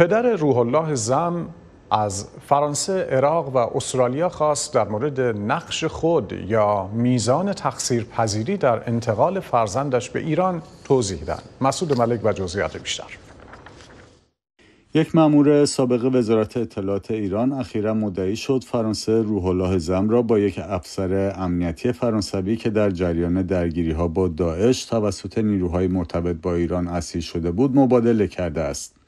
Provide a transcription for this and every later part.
پدر روح الله زم از فرانسه، عراق و استرالیا خواست در مورد نقش خود یا میزان پذیری در انتقال فرزندش به ایران توضیح دهند. مسعود ملک و جزئیات بیشتر. یک مامور سابق وزارت اطلاعات ایران اخیرا مدعی شد فرانسه روح الله زم را با یک افسر امنیتی فرانسوی که در جریان درگیری ها با داعش توسط نیروهای مرتبط با ایران اسیر شده بود مبادله کرده است.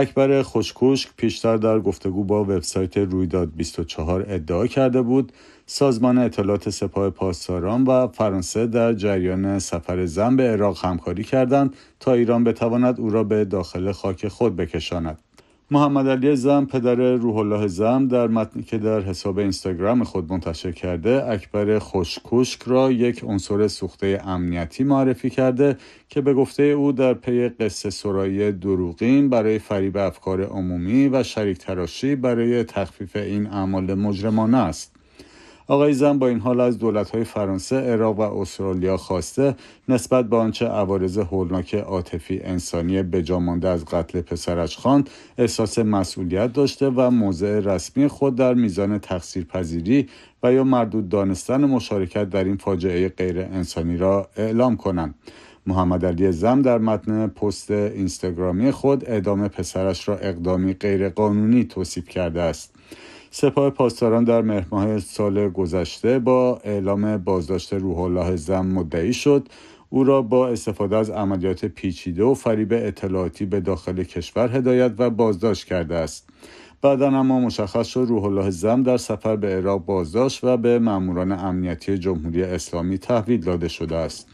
اکبر خوشکوشک پیشتر در گفتگو با وبسایت رویداد 24 ادعا کرده بود سازمان اطلاعات سپاه پاسداران و فرانسه در جریان سفر زن به عراق همکاری کردند تا ایران بتواند او را به داخل خاک خود بکشاند محمد علی زم پدر روح الله زم در متنی که در حساب اینستاگرام خود منتشر کرده اکبر خوشکوشک را یک عنصر سوخته امنیتی معرفی کرده که به گفته او در پی قصه سرایی دروغین برای فریب افکار عمومی و شریک تراشی برای تخفیف این اعمال مجرمانه است آقای زن با این حال از های فرانسه، عراق و استرالیا خواسته نسبت به آنچه عوارض هولناک عاطفی انسانی مانده از قتل پسرش خواند احساس مسئولیت داشته و موضع رسمی خود در میزان تقصیرپذیری و یا مردود دانستن مشارکت در این فاجعه غیر انسانی را اعلام کنند. محمد علی زم در متن پست اینستاگرامی خود اعدام پسرش را اقدامی غیرقانونی توصیف کرده است. سپاه پاسداران در مهرماه سال گذشته با اعلام بازداشت روح الله زم مدعی شد او را با استفاده از عملیات پیچیده و فریب اطلاعاتی به داخل کشور هدایت و بازداشت کرده است بعدا اما مشخص شد روح الله زم در سفر به عراق بازداشت و به ماموران امنیتی جمهوری اسلامی تحویل داده شده است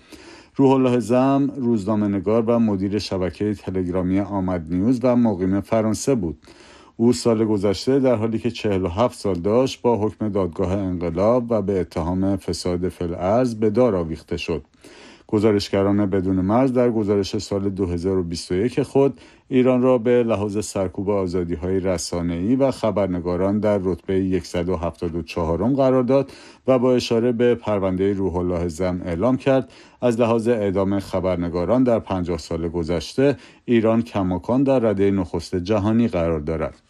روح الله زم روزنامه نگار و مدیر شبکه تلگرامی آمد نیوز و مقیم فرانسه بود او سال گذشته در حالی که 47 سال داشت با حکم دادگاه انقلاب و به اتهام فساد فلعرز به دار آویخته شد گزارشگران بدون مرز در گزارش سال 2021 خود ایران را به لحاظ سرکوب آزادی های ای و خبرنگاران در رتبه 174 قرار داد و با اشاره به پرونده روح الله زم اعلام کرد از لحاظ اعدام خبرنگاران در 50 سال گذشته ایران کماکان در رده نخست جهانی قرار دارد.